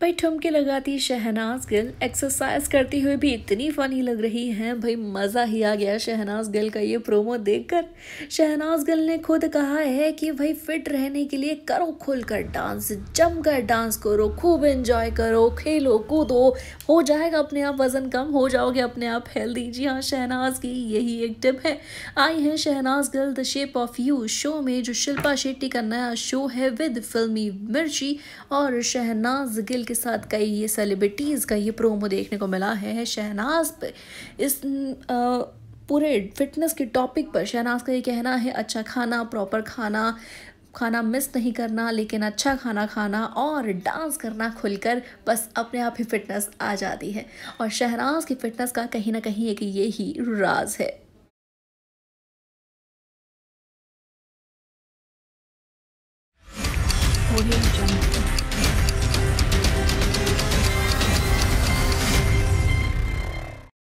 भाई ठुमके लगाती शहनाज गिल एक्सरसाइज करती हुए भी इतनी फ़नी लग रही हैं भाई मज़ा ही आ गया शहनाज गिल का ये प्रोमो देखकर शहनाज गिल ने खुद कहा है कि भाई फिट रहने के लिए करो खुल कर डांस जम कर डांस करो खूब एंजॉय करो खेलो कूदो हो जाएगा अपने आप वज़न कम हो जाओगे अपने आप हेल्दी जी हाँ शहनाज की यही एक टिप है आई है Shehnaaz Gill the shape of you show में जो शिल्पा शेट्टी का नया शो है विद फिल्मी मिर्ची और शहनाज गिल के साथ कई ये सेलिब्रिटीज़ का ये प्रोमो देखने को मिला है शहनाज पर इस आ, पूरे फिटनेस के टॉपिक पर शहनाज का ये कहना है अच्छा खाना प्रॉपर खाना खाना मिस नहीं करना लेकिन अच्छा खाना खाना और डांस करना खुलकर बस अपने आप ही फिटनेस आ जाती है और शहनाज की फिटनेस का कहीं ना कहीं एक ये ही राज है